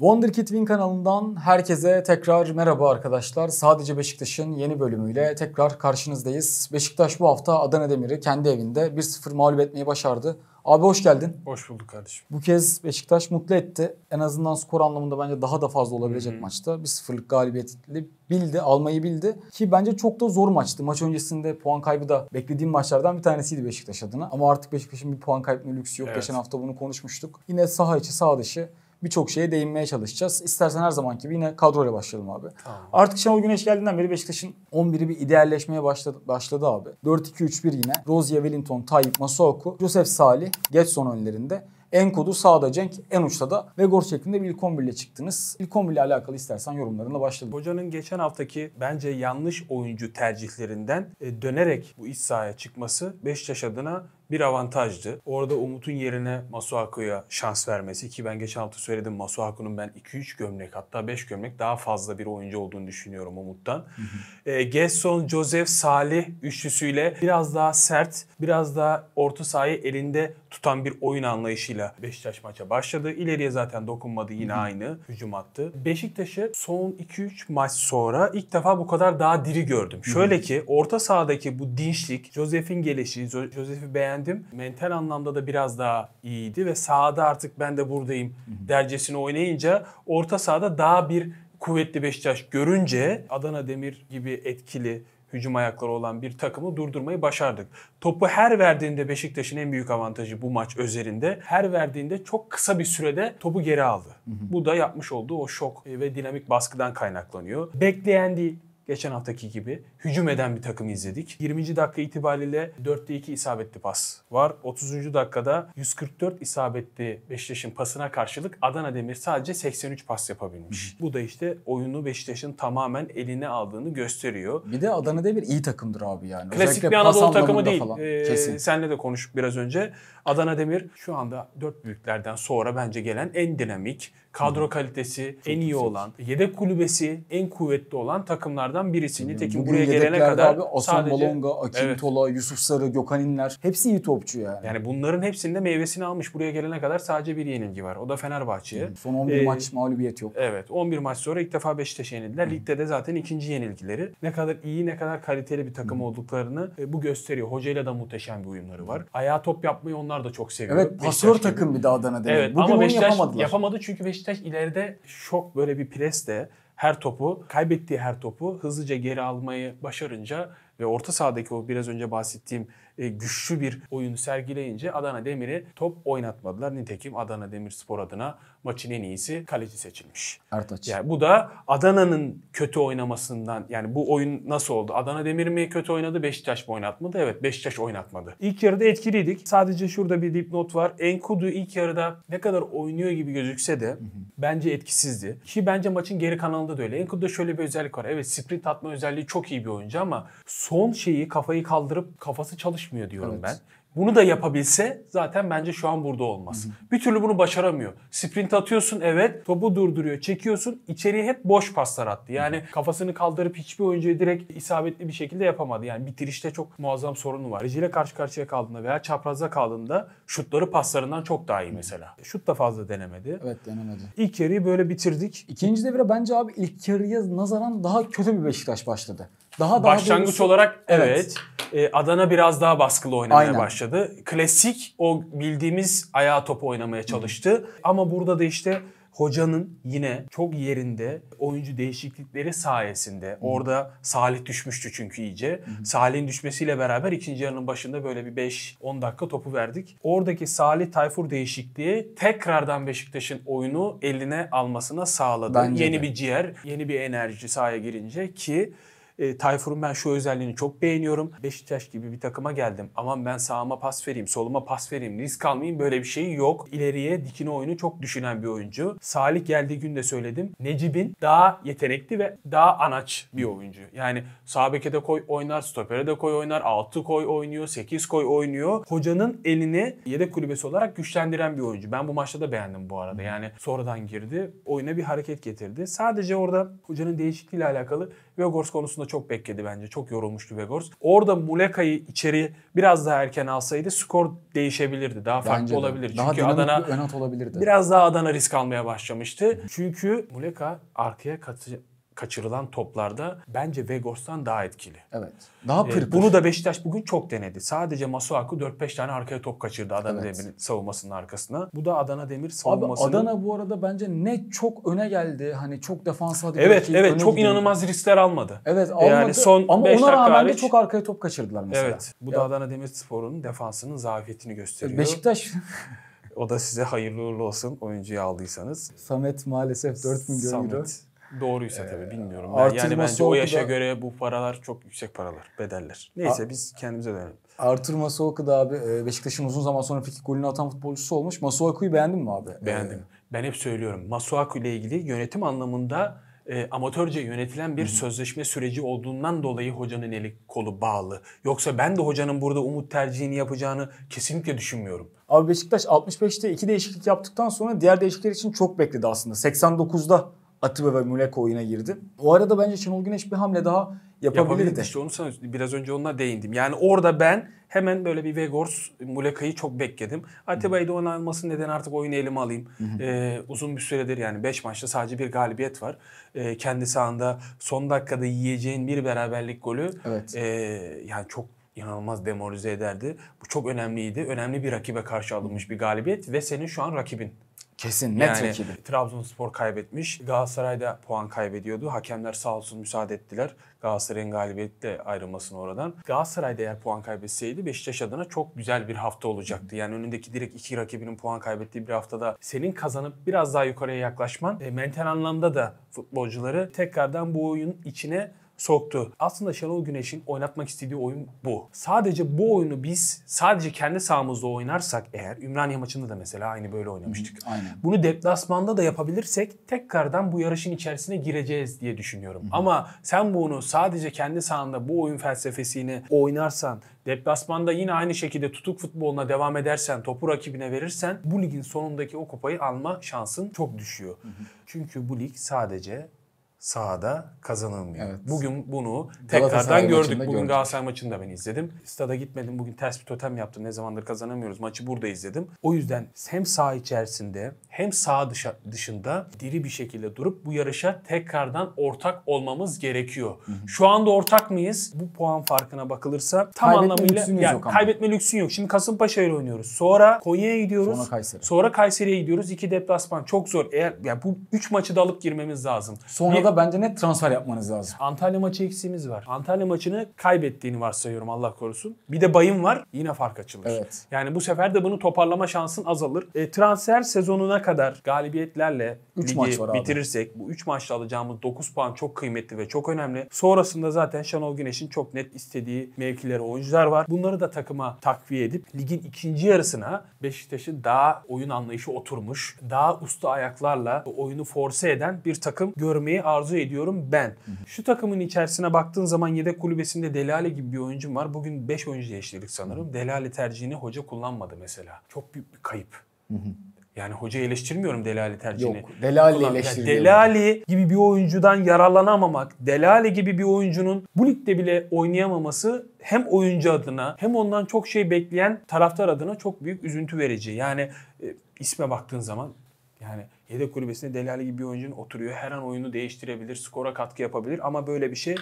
Wonderkid Win kanalından herkese tekrar merhaba arkadaşlar. Sadece Beşiktaş'ın yeni bölümüyle tekrar karşınızdayız. Beşiktaş bu hafta Adana Demir'i kendi evinde 1-0 mağlup etmeyi başardı. Abi hoş geldin. Hoş bulduk kardeşim. Bu kez Beşiktaş mutlu etti. En azından skor anlamında bence daha da fazla olabilecek Hı-hı. maçta. Bir sıfırlık galibiyetli bildi, almayı bildi. Ki bence çok da zor maçtı. Maç öncesinde puan kaybı da beklediğim maçlardan bir tanesiydi Beşiktaş adına. Ama artık Beşiktaş'ın bir puan kaybetme lüksü yok. Evet. Geçen hafta bunu konuşmuştuk. Yine saha içi, saha dışı birçok şeye değinmeye çalışacağız. İstersen her zamanki gibi yine kadroyla başlayalım abi. Tamam. Artık Şenol Güneş geldiğinden beri Beşiktaş'ın 11'i bir idealleşmeye başladı, başladı abi. 4-2-3-1 yine. Rozier, Wellington, Tayyip, Masuaku, Josef Salih, Getson önlerinde. Enkodu sağda Cenk, en uçta da Vegor şeklinde bir ilk 11 ile çıktınız. İlk 11 ile alakalı istersen yorumlarına başladım. Hocanın geçen haftaki bence yanlış oyuncu tercihlerinden e, dönerek bu iç sahaya çıkması Beşiktaş adına bir avantajdı. Orada Umut'un yerine Masuaku'ya şans vermesi ki ben geçen hafta söyledim Masuaku'nun ben 2-3 gömlek hatta 5 gömlek daha fazla bir oyuncu olduğunu düşünüyorum Umut'tan. e, Gerson, Joseph, Salih üçlüsüyle biraz daha sert, biraz daha orta sahayı elinde tutan bir oyun anlayışıyla Beşiktaş maça başladı. İleriye zaten dokunmadı yine aynı hücum attı. Beşiktaş'ı son 2-3 maç sonra ilk defa bu kadar daha diri gördüm. Şöyle ki orta sahadaki bu dinçlik, Joseph'in gelişi, Joseph'i beğen beğendim. Mental anlamda da biraz daha iyiydi ve sahada artık ben de buradayım dercesini oynayınca orta sahada daha bir kuvvetli Beşiktaş görünce Adana Demir gibi etkili hücum ayakları olan bir takımı durdurmayı başardık. Topu her verdiğinde Beşiktaş'ın en büyük avantajı bu maç özelinde. Her verdiğinde çok kısa bir sürede topu geri aldı. Hı hı. Bu da yapmış olduğu o şok ve dinamik baskıdan kaynaklanıyor. Bekleyen değil, geçen haftaki gibi hücum eden bir takım izledik. 20. dakika itibariyle 4'te 2 isabetli pas var. 30. dakikada 144 isabetli Beşiktaş'ın pasına karşılık Adana Demir sadece 83 pas yapabilmiş. Hmm. Bu da işte oyunu Beşiktaş'ın tamamen eline aldığını gösteriyor. Bir de Adana Demir iyi takımdır abi yani. Klasik Özellikle bir Anadolu takımı değil. Falan. Ee, Senle de konuştuk biraz önce. Adana Demir şu anda 4 büyüklerden sonra bence gelen en dinamik, kadro kalitesi en iyi olan, yedek kulübesi en kuvvetli olan takımlardan birisi. Nitekim buraya gelene kadar abi, Asan sadece... Malonga, Akintola, evet. Yusuf Sarı, Gökhan İnler hepsi iyi topçu yani. Yani bunların hepsinde meyvesini almış. Buraya gelene kadar sadece bir yenilgi var. O da Fenerbahçe'ye. Son 11 ee, maç mağlubiyet yok. Evet. 11 maç sonra ilk defa Beşiktaş'a yenildiler. Ligde de zaten ikinci yenilgileri. Ne kadar iyi, ne kadar kaliteli bir takım olduklarını e, bu gösteriyor. Hocayla da muhteşem bir uyumları var. Ayağa top yapmayı onlar da çok seviyor. Evet. Pasör takım bir de Adana Evet, Bugün ama Beşiktaş yapamadılar. yapamadı çünkü Beşiktaş Beşiktaş ileride şok böyle bir presle her topu, kaybettiği her topu hızlıca geri almayı başarınca ve orta sahadaki o biraz önce bahsettiğim e, güçlü bir oyun sergileyince Adana Demir'i top oynatmadılar. Nitekim Adana Demir Spor adına maçın en iyisi kaleci seçilmiş. Ertaç. Yani bu da Adana'nın kötü oynamasından yani bu oyun nasıl oldu? Adana Demir mi kötü oynadı, Beşiktaş mı oynatmadı? Evet, Beşiktaş oynatmadı. İlk yarıda etkiliydik. Sadece şurada bir dipnot var. Enkudu ilk yarıda ne kadar oynuyor gibi gözükse de hı hı. bence etkisizdi. Ki bence maçın geri kanalında da öyle. Enkudu'da şöyle bir özellik var. Evet, sprint atma özelliği çok iyi bir oyuncu ama son şeyi kafayı kaldırıp kafası çalış çıkmıyor diyorum evet. ben. Bunu da yapabilse zaten bence şu an burada olmaz. Hı hı. Bir türlü bunu başaramıyor. Sprint atıyorsun evet topu durduruyor çekiyorsun içeriye hep boş paslar attı. Yani hı hı. kafasını kaldırıp hiçbir oyuncuya direkt isabetli bir şekilde yapamadı. Yani bitirişte çok muazzam sorunu var. Rejile karşı karşıya kaldığında veya çaprazda kaldığında şutları paslarından çok daha iyi mesela. Şut da fazla denemedi. Evet denemedi. İlk yarıyı böyle bitirdik. İkinci devre bence abi ilk yarıya nazaran daha kötü bir Beşiktaş başladı. Daha daha Başlangıç doğrusu, olarak evet. evet e, Adana biraz daha baskılı oynamaya Aynen. başladı. Klasik o bildiğimiz ayağa topu oynamaya çalıştı. Hı. Ama burada da işte hocanın yine çok yerinde oyuncu değişiklikleri sayesinde Hı. orada Salih düşmüştü çünkü iyice. Salih'in düşmesiyle beraber ikinci yarının başında böyle bir 5-10 dakika topu verdik. Oradaki Salih Tayfur değişikliği tekrardan Beşiktaş'ın oyunu eline almasına sağladı. Bence yeni de. bir ciğer, yeni bir enerji sahaya girince ki e, Tayfur'un ben şu özelliğini çok beğeniyorum. Beşiktaş gibi bir takıma geldim. Ama ben sağıma pas vereyim, soluma pas vereyim, risk almayayım böyle bir şey yok. İleriye dikine oyunu çok düşünen bir oyuncu. Salih geldiği gün de söyledim. Necip'in daha yetenekli ve daha anaç bir oyuncu. Yani sağ beke de koy oynar, stopere de koy oynar, 6 koy oynuyor, 8 koy oynuyor. Hocanın elini yedek kulübesi olarak güçlendiren bir oyuncu. Ben bu maçta da beğendim bu arada. Yani sonradan girdi, oyuna bir hareket getirdi. Sadece orada hocanın değişikliğiyle alakalı Vegors konusunda çok bekledi bence. Çok yorulmuştu Vegors. Orada Muleka'yı içeri biraz daha erken alsaydı skor değişebilirdi. Daha farklı de. olabilir. Daha Çünkü Adana bir ön olabilirdi. Biraz daha Adana risk almaya başlamıştı. Çünkü Muleka arkaya katı kaçırılan toplarda bence Vegors'tan daha etkili. Evet. Daha ee, pır pır. Bunu da Beşiktaş bugün çok denedi. Sadece Masuaku 4-5 tane arkaya top kaçırdı Adana evet. Demir'in savunmasının arkasına. Bu da Adana Demir savunmasının... Abi Adana bu arada bence ne çok öne geldi. Hani çok defansa dikkat Evet evet çok gidiyor. inanılmaz riskler almadı. Evet almadı. Yani son Ama ona rağmen de çok arkaya top kaçırdılar mesela. Evet. Bu ya. da Adana Demir Spor'un defansının zafiyetini gösteriyor. Beşiktaş O da size hayırlı uğurlu olsun oyuncuyu aldıysanız. Samet maalesef 4 milyon Samet. euro. Doğruysa ee, tabii bilmiyorum. Ben, yani bence o yaşa da, göre bu paralar çok yüksek paralar, bedeller. Neyse a, biz kendimize dönelim. Artur Masuaku da abi e, Beşiktaş'ın uzun zaman sonra fikir golünü atan futbolcusu olmuş. Masuaku'yu beğendin mi abi? Beğendim. Ee, ben hep söylüyorum. Masuaku ile ilgili yönetim anlamında e, amatörce yönetilen bir Hı. sözleşme süreci olduğundan dolayı hocanın eli kolu bağlı. Yoksa ben de hocanın burada umut tercihini yapacağını kesinlikle düşünmüyorum. Abi Beşiktaş 65'te iki değişiklik yaptıktan sonra diğer değişiklikler için çok bekledi aslında. 89'da Atiba ve Muleko oyuna girdi. O arada bence Şenol Güneş bir hamle daha yapabilirdi. Yapabilir. işte onu sana biraz önce onunla değindim. Yani orada ben hemen böyle bir Vegors Muleka'yı çok bekledim. Atiba'yı da ona alması neden artık oyunu elime alayım. Ee, uzun bir süredir yani 5 maçta sadece bir galibiyet var. Ee, kendi sahanda son dakikada yiyeceğin bir beraberlik golü. Evet. E, yani çok inanılmaz demoralize ederdi. Bu çok önemliydi. Önemli bir rakibe karşı alınmış bir galibiyet ve senin şu an rakibin. Kesin net yani, rakibi. Trabzonspor kaybetmiş. Galatasaray da puan kaybediyordu. Hakemler sağ olsun müsaade ettiler. Galatasaray'ın galibiyetle ayrılmasını oradan. Galatasaray da eğer puan kaybetseydi Beşiktaş adına çok güzel bir hafta olacaktı. Yani önündeki direkt iki rakibinin puan kaybettiği bir haftada senin kazanıp biraz daha yukarıya yaklaşman e, mental anlamda da futbolcuları tekrardan bu oyun içine soktu. Aslında Şenol Güneş'in oynatmak istediği oyun bu. Sadece bu oyunu biz sadece kendi sahamızda oynarsak eğer Ümraniye maçında da mesela aynı böyle oynamıştık. Hı, aynen. Bunu deplasmanda da yapabilirsek tekrardan bu yarışın içerisine gireceğiz diye düşünüyorum. Hı. Ama sen bunu sadece kendi sahanda bu oyun felsefesini oynarsan deplasmanda yine aynı şekilde tutuk futboluna devam edersen, topu rakibine verirsen bu ligin sonundaki o kupayı alma şansın çok düşüyor. Hı hı. Çünkü bu lig sadece sahada kazanılmıyor. Evet. Bugün bunu tekrardan gördük. Bugün gördük. Galatasaray maçını da ben izledim. Stada gitmedim. Bugün ters bir totem yaptım. Ne zamandır kazanamıyoruz. Maçı burada izledim. O yüzden hem saha içerisinde hem sağ dışa, dışında diri bir şekilde durup bu yarışa tekrardan ortak olmamız gerekiyor. Hı hı. Şu anda ortak mıyız? Bu puan farkına bakılırsa tam kaybetme anlamıyla yani, yok kaybetme lüksün yok. Şimdi Kasımpaşa ile oynuyoruz. Sonra Konya'ya gidiyoruz. Sonra Kayseri. Sonra Kayseri'ye gidiyoruz. İki deplasman çok zor. Eğer yani bu üç maçı da alıp girmemiz lazım. Sonra bir, da bence net transfer yapmanız lazım. Antalya maçı eksiğimiz var. Antalya maçını kaybettiğini varsayıyorum Allah korusun. Bir de bayım var. Yine fark açılır. Evet. Yani bu sefer de bunu toparlama şansın azalır. E, transfer sezonuna kadar galibiyetlerle üç ligi maç var bitirirsek bu 3 maçla alacağımız 9 puan çok kıymetli ve çok önemli. Sonrasında zaten Şenol Güneş'in çok net istediği mevkilere oyuncular var. Bunları da takıma takviye edip ligin ikinci yarısına Beşiktaş'ın daha oyun anlayışı oturmuş, daha usta ayaklarla oyunu force eden bir takım görmeyi arzu ediyorum ben. Şu takımın içerisine baktığın zaman yedek kulübesinde Delali gibi bir oyuncum var. Bugün 5 oyuncu değiştirdik sanırım. Delali tercihini hoca kullanmadı mesela. Çok büyük bir kayıp. Hı hı. Yani hoca eleştirmiyorum Delali tercihini. Yok Delali eleştirmiyorum. Delali gibi bir oyuncudan yararlanamamak, Delali gibi bir oyuncunun bu ligde bile oynayamaması hem oyuncu adına hem ondan çok şey bekleyen taraftar adına çok büyük üzüntü verici. Yani e, isme baktığın zaman yani Yedek kulübesinde Delali gibi bir oyuncunun oturuyor. Her an oyunu değiştirebilir, skora katkı yapabilir ama böyle bir şey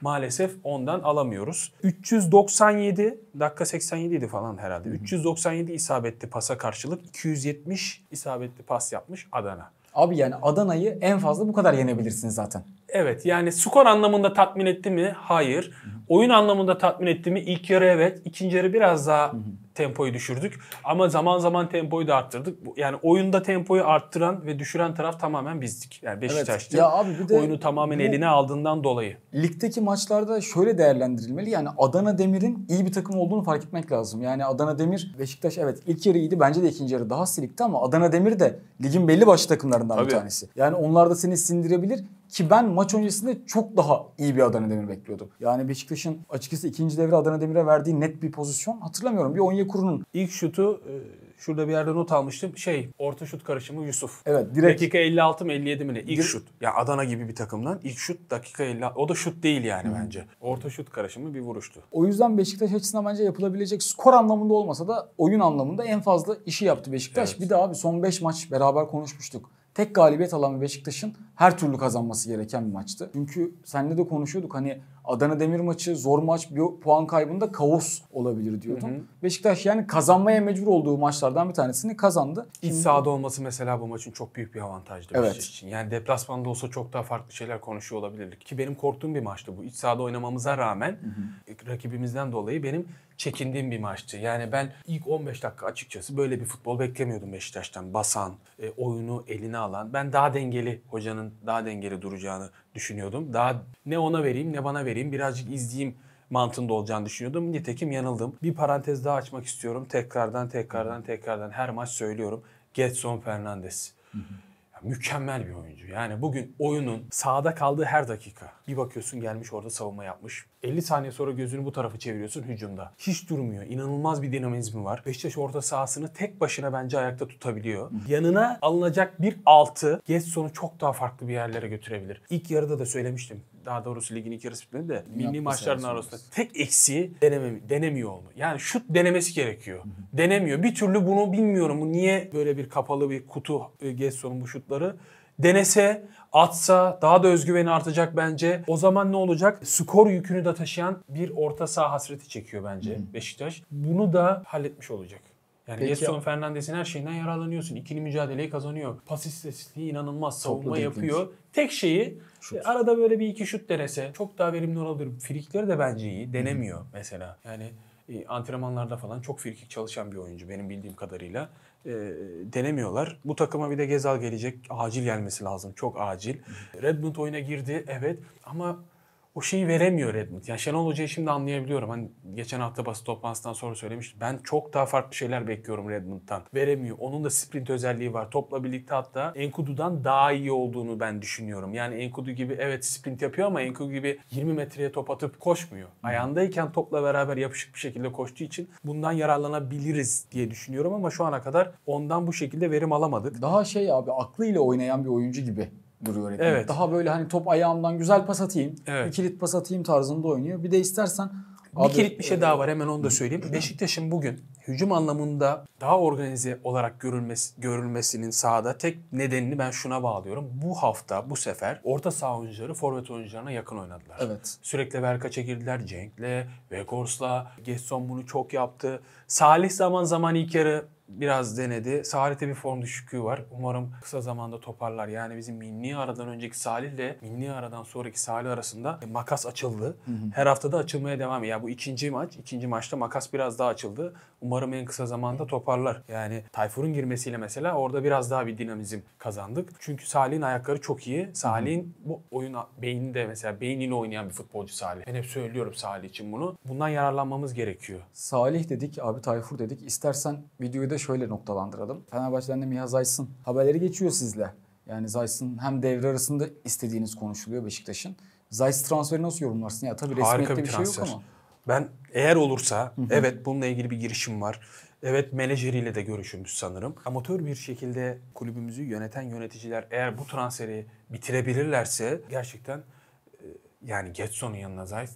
maalesef ondan alamıyoruz. 397 dakika 87 idi falan herhalde. 397 isabetli pasa karşılık 270 isabetli pas yapmış Adana. Abi yani Adana'yı en fazla bu kadar yenebilirsiniz zaten. Evet yani skor anlamında tatmin etti mi? Hayır. Oyun anlamında tatmin etti mi? İlk yarı evet. ikinci yarı biraz daha tempoyu düşürdük. Ama zaman zaman tempoyu da arttırdık. Yani oyunda tempoyu arttıran ve düşüren taraf tamamen bizdik. Yani Beşiktaş'tı. Evet. Ya abi bir de oyunu tamamen bu, eline aldığından dolayı. Ligdeki maçlarda şöyle değerlendirilmeli. Yani Adana Demir'in iyi bir takım olduğunu fark etmek lazım. Yani Adana Demir Beşiktaş evet ilk yarı iyiydi. Bence de ikinci yarı daha silikti ama Adana Demir de ligin belli başlı takımlarından Tabii. bir tanesi. Yani onlar da seni sindirebilir. Ki ben maç öncesinde çok daha iyi bir Adana Demir bekliyordum. Yani Beşiktaş'ın açıkçası ikinci devre Adana Demir'e verdiği net bir pozisyon hatırlamıyorum. Bir Onyekuru'nun. ilk şutu e Şurada bir yerde not almıştım. Şey, orta şut karışımı Yusuf. Evet, direkt. Dakika 56 mı 57 mi ne? İlk direkt. şut. Ya Adana gibi bir takımdan ilk şut dakika 50. O da şut değil yani hmm. bence. Orta şut karışımı bir vuruştu. O yüzden Beşiktaş açısından bence yapılabilecek skor anlamında olmasa da oyun anlamında en fazla işi yaptı Beşiktaş. Evet. Bir daha abi son 5 maç beraber konuşmuştuk tek galibiyet alan Beşiktaş'ın her türlü kazanması gereken bir maçtı. Çünkü seninle de konuşuyorduk hani Adana Demir maçı zor maç bir puan kaybında kaos olabilir diyordum. Hı hı. Beşiktaş yani kazanmaya mecbur olduğu maçlardan bir tanesini kazandı. İç sahada olması mesela bu maçın çok büyük bir avantajdı evet. Beşiktaş için. Yani deplasmanda olsa çok daha farklı şeyler konuşuyor olabilirdik. Ki benim korktuğum bir maçtı bu. İç sahada oynamamıza rağmen hı hı. E, rakibimizden dolayı benim çekindiğim bir maçtı. Yani ben ilk 15 dakika açıkçası böyle bir futbol beklemiyordum Beşiktaş'tan. Basan, e, oyunu eline alan. Ben daha dengeli hocanın daha dengeli duracağını düşünüyordum. Daha ne ona vereyim ne bana vereyim birazcık izleyeyim mantığında olacağını düşünüyordum. Nitekim yanıldım. Bir parantez daha açmak istiyorum. Tekrardan tekrardan tekrardan her maç söylüyorum. Getson Fernandes. Hı hı mükemmel bir oyuncu. Yani bugün oyunun sahada kaldığı her dakika bir bakıyorsun gelmiş orada savunma yapmış. 50 saniye sonra gözünü bu tarafa çeviriyorsun hücumda. Hiç durmuyor. İnanılmaz bir dinamizmi var. Beşiktaş orta sahasını tek başına bence ayakta tutabiliyor. Yanına alınacak bir altı Getson'u çok daha farklı bir yerlere götürebilir. İlk yarıda da söylemiştim daha doğrusu ligin ilk yarı splitinde de milli, milli maçların arasında tek eksiği deneme, denemiyor olma. Yani şut denemesi gerekiyor. Hı hı. Denemiyor. Bir türlü bunu bilmiyorum. Bu niye böyle bir kapalı bir kutu e, Getson'un bu şutları denese, atsa daha da özgüveni artacak bence. O zaman ne olacak? Skor yükünü de taşıyan bir orta saha hasreti çekiyor bence Hı-hı. Beşiktaş. Bunu da halletmiş olacak. Yani Peki. Gerson Fernandes'in her şeyinden yararlanıyorsun. İkili mücadeleyi kazanıyor. Pas istatistiği inanılmaz. Savunma Toplu yapıyor. Dekliniz. Tek şeyi Şut. E, arada böyle bir iki şut denese çok daha verimli olabilir. Frikleri de bence iyi. Denemiyor Hı. mesela. Yani e, antrenmanlarda falan çok frikik çalışan bir oyuncu benim bildiğim kadarıyla. E, denemiyorlar. Bu takıma bir de Gezal gelecek. Acil gelmesi lazım. Çok acil. Redmond oyuna girdi evet ama o şeyi veremiyor Redmond. Yani Şenol Hoca'yı şimdi anlayabiliyorum. Hani geçen hafta basın toplantısından sonra söylemiştim. Ben çok daha farklı şeyler bekliyorum Redmond'dan. Veremiyor. Onun da sprint özelliği var. Topla birlikte hatta Enkudu'dan daha iyi olduğunu ben düşünüyorum. Yani Enkudu gibi evet sprint yapıyor ama Enkudu gibi 20 metreye top atıp koşmuyor. Ayağındayken topla beraber yapışık bir şekilde koştuğu için bundan yararlanabiliriz diye düşünüyorum ama şu ana kadar ondan bu şekilde verim alamadık. Daha şey abi aklıyla oynayan bir oyuncu gibi duruyor hep. Evet. Daha böyle hani top ayağımdan güzel pas atayım, evet. bir kilit pas atayım tarzında oynuyor. Bir de istersen bir abi, kilit bir şey e, daha var hemen onu da söyleyeyim. Beşiktaş'ın bugün hücum anlamında daha organize olarak görülmesi, görülmesinin sahada tek nedenini ben şuna bağlıyorum. Bu hafta bu sefer orta saha oyuncuları forvet oyuncularına yakın oynadılar. Evet. Sürekli Berkaç'a girdiler. Cenk'le, Vegors'la. Gesson bunu çok yaptı. Salih zaman zaman ilk yarı biraz denedi. Salih'te bir form düşüklüğü var. Umarım kısa zamanda toparlar. Yani bizim milli aradan önceki Salihle ile milli aradan sonraki Salih arasında makas açıldı. Hı hı. Her haftada açılmaya devam. Ya yani bu ikinci maç. ikinci maçta makas biraz daha açıldı. Umarım en kısa zamanda toparlar. Yani Tayfur'un girmesiyle mesela orada biraz daha bir dinamizm kazandık. Çünkü Salih'in ayakları çok iyi. Salih'in bu oyun beyni de mesela beyniyle oynayan bir futbolcu Salih. Ben hep söylüyorum Salih için bunu. Bundan yararlanmamız gerekiyor. Salih dedik, abi Tayfur dedik. İstersen videoyu da şöyle noktalandıralım. Fenerbahçe'den de Miha Zayson haberleri geçiyor sizle. Yani Zayson hem devre arasında istediğiniz konuşuluyor Beşiktaş'ın. Zayson transferi nasıl yorumlarsın? Ya tabii resmiyette bir, bir şey yok ama. Ben eğer olursa evet bununla ilgili bir girişim var. Evet menajeriyle de görüşülmüş sanırım. Amatör bir şekilde kulübümüzü yöneten yöneticiler eğer bu transferi bitirebilirlerse gerçekten e, yani Getson'un yanına Zayt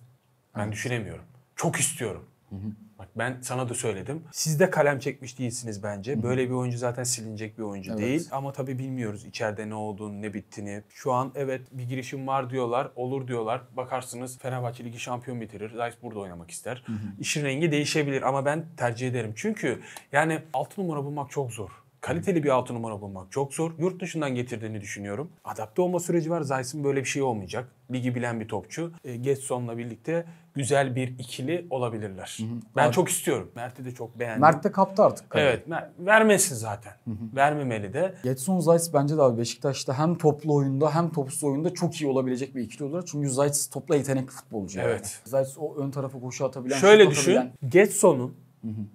ben evet. düşünemiyorum. Çok istiyorum. Hı hı. Bak ben sana da söyledim. Siz de kalem çekmiş değilsiniz bence. Hı hı. Böyle bir oyuncu zaten silinecek bir oyuncu evet. değil. Ama tabii bilmiyoruz içeride ne olduğunu, ne bittiğini. Şu an evet bir girişim var diyorlar, olur diyorlar. Bakarsınız Fenerbahçe Ligi şampiyon bitirir. Rice burada oynamak ister. Hı hı. İşin rengi değişebilir ama ben tercih ederim. Çünkü yani 6 numara bulmak çok zor. Kaliteli bir 6 numara bulmak çok zor. Yurt dışından getirdiğini düşünüyorum. Adapte olma süreci var. Zayis'in böyle bir şey olmayacak. Ligi bilen bir topçu. E, Getson'la birlikte güzel bir ikili olabilirler. Hı hı. Ben Abi. çok istiyorum. Mert'i de çok beğendim. Mert de kaptı artık. Kaleye. Evet. Mer- vermesin zaten. Hı hı. Vermemeli de. Getson Zayt bence de abi Beşiktaş'ta hem toplu oyunda hem topsuz oyunda çok iyi olabilecek bir ikili olur. Çünkü Zayt topla yetenekli futbolcu. Evet. Yani. Zayt o ön tarafa koşu atabilen. Şöyle düşün. Atabilen... Getson'un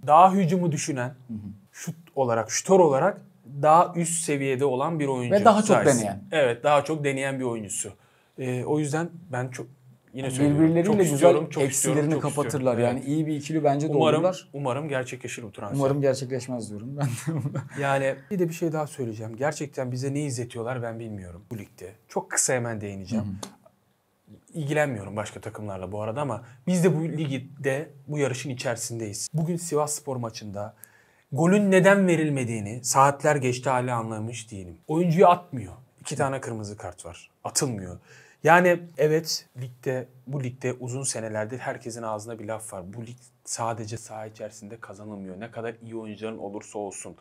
daha hücumu düşünen, hı hı şut olarak, şutör olarak daha üst seviyede olan bir oyuncu. Ve daha çok sayesinde. deneyen. Evet daha çok deneyen bir oyuncusu. Ee, o yüzden ben çok yine söylüyorum. Birbirleriyle çok güzel istiyorum, çok eksilerini istiyorum, çok kapatırlar. Istiyorum. Yani evet. iyi bir ikili bence umarım, doğururlar. Umarım gerçekleşir bu transfer. Umarım gerçekleşmez diyorum ben yani bir de bir şey daha söyleyeceğim. Gerçekten bize ne izletiyorlar ben bilmiyorum bu ligde. Çok kısa hemen değineceğim. hı ilgilenmiyorum başka takımlarla bu arada ama biz de bu ligde bu yarışın içerisindeyiz. Bugün Sivas Spor maçında Golün neden verilmediğini saatler geçti hala anlamış değilim. Oyuncuyu atmıyor. İki tane kırmızı kart var. Atılmıyor. Yani evet ligde bu ligde uzun senelerdir herkesin ağzına bir laf var. Bu lig sadece saha içerisinde kazanılmıyor. Ne kadar iyi oyuncuların olursa olsun.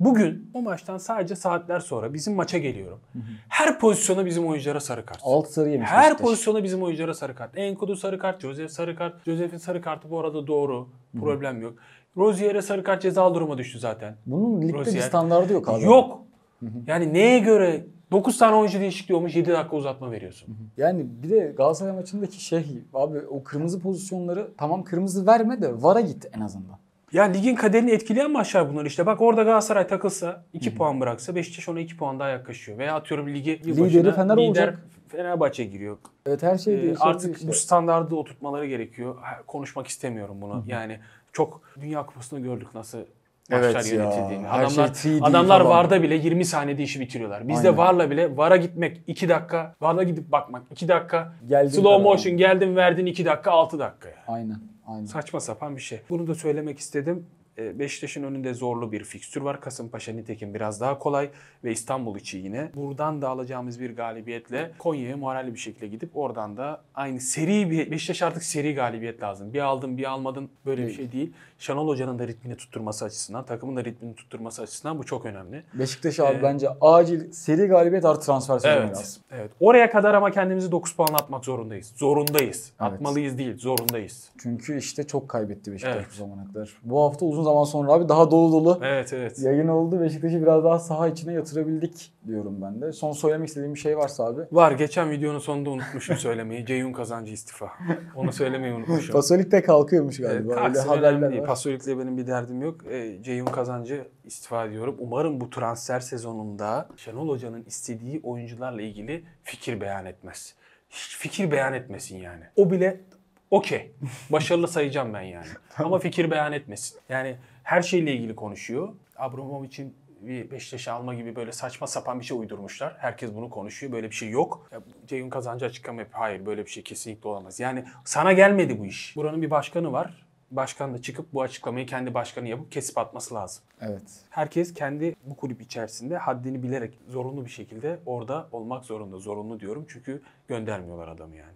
Bugün o maçtan sadece saatler sonra bizim maça geliyorum. Her pozisyona bizim oyunculara sarı kart. Alt sarı yemiş. Her Beşiktaş. pozisyona bizim oyunculara sarı kart. Enkudu sarı kart, Josef sarı kart. Josef'in sarı kartı bu arada doğru. Problem yok. Rozier'e sarı kart cezalı duruma düştü zaten. Bunun ligde Rozier. bir standardı yok abi. Yok. Yani neye göre 9 tane oyuncu değişikliği olmuş 7 dakika uzatma veriyorsun. Yani bir de Galatasaray maçındaki şey abi o kırmızı pozisyonları tamam kırmızı verme de VAR'a git en azından. Yani ligin kaderini etkileyen maçlar bunlar işte. Bak orada Galatasaray takılsa 2 puan bıraksa Beşiktaş ona 2 puan daha yaklaşıyor. Veya atıyorum ligi lideri Fener lider olacak. Fenerbahçe giriyor. Evet her şey ee, Artık işte. bu standardı oturtmaları gerekiyor. Konuşmak istemiyorum bunu. Hı-hı. Yani çok Dünya Kupası'nda gördük nasıl maçlar Evet yönetildiğini. her şey Adamlar, tüy değil adamlar VAR'da bile 20 saniyede işi bitiriyorlar. Bizde Aynen. VAR'la bile VAR'a gitmek 2 dakika, VAR'la gidip bakmak 2 dakika, Geldim slow kadar. motion geldim verdin 2 dakika 6 dakika ya. Aynen. Aynen. Saçma sapan bir şey. Bunu da söylemek istedim. Ee, Beşiktaş'ın önünde zorlu bir fikstür var. Kasımpaşa nitekim biraz daha kolay ve İstanbul içi yine. Buradan da alacağımız bir galibiyetle Konya'ya moralli bir şekilde gidip oradan da aynı seri bir Beşiktaş artık seri galibiyet lazım. Bir aldın bir almadın böyle değil. bir şey değil. Şanol Hoca'nın da ritmini tutturması açısından, takımın da ritmini tutturması açısından bu çok önemli. Beşiktaş abi ee, bence acil seri galibiyet artı transfer sezonu evet, lazım. Evet. Oraya kadar ama kendimizi 9 puan atmak zorundayız. Zorundayız. Evet. Atmalıyız değil, zorundayız. Çünkü işte çok kaybetti Beşiktaş evet. bu zamana kadar. Bu hafta uzun zaman sonra abi daha dolu dolu evet, evet. yayın oldu. Beşiktaş'ı biraz daha saha içine yatırabildik diyorum ben de. Son söylemek istediğim bir şey varsa abi. Var. Geçen videonun sonunda unutmuşum söylemeyi. Ceyhun kazancı istifa. Onu söylemeyi unutmuşum. Pasolik'te kalkıyormuş galiba. Evet, Öyle haberler değil. Pasolik'le benim bir derdim yok. E, Ceyhun kazancı istifa ediyorum. Umarım bu transfer sezonunda Şenol Hoca'nın istediği oyuncularla ilgili fikir beyan etmez hiç fikir beyan etmesin yani. O bile okey. Başarılı sayacağım ben yani. Ama fikir beyan etmesin. Yani her şeyle ilgili konuşuyor. Abramovich'in bir Beşiktaş'ı alma gibi böyle saçma sapan bir şey uydurmuşlar. Herkes bunu konuşuyor. Böyle bir şey yok. Ceyhun Kazancı açıklama yapıyor. Hayır böyle bir şey kesinlikle olamaz. Yani sana gelmedi bu iş. Buranın bir başkanı var. Başkan da çıkıp bu açıklamayı kendi başkanı yapıp kesip atması lazım. Evet. Herkes kendi bu kulüp içerisinde haddini bilerek zorunlu bir şekilde orada olmak zorunda. Zorunlu diyorum çünkü göndermiyorlar adamı yani.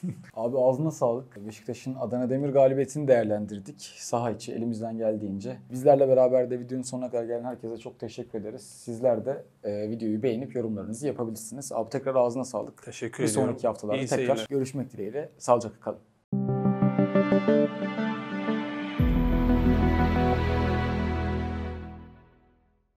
Abi ağzına sağlık. Beşiktaş'ın Adana Demir galibiyetini değerlendirdik. Saha içi elimizden geldiğince. Bizlerle beraber de videonun sonuna kadar gelen herkese çok teşekkür ederiz. Sizler de e, videoyu beğenip yorumlarınızı yapabilirsiniz. Abi tekrar ağzına sağlık. Teşekkür ederim. Bir sonraki haftalarda İyi tekrar seyirler. görüşmek dileğiyle. Sağlıcakla kalın.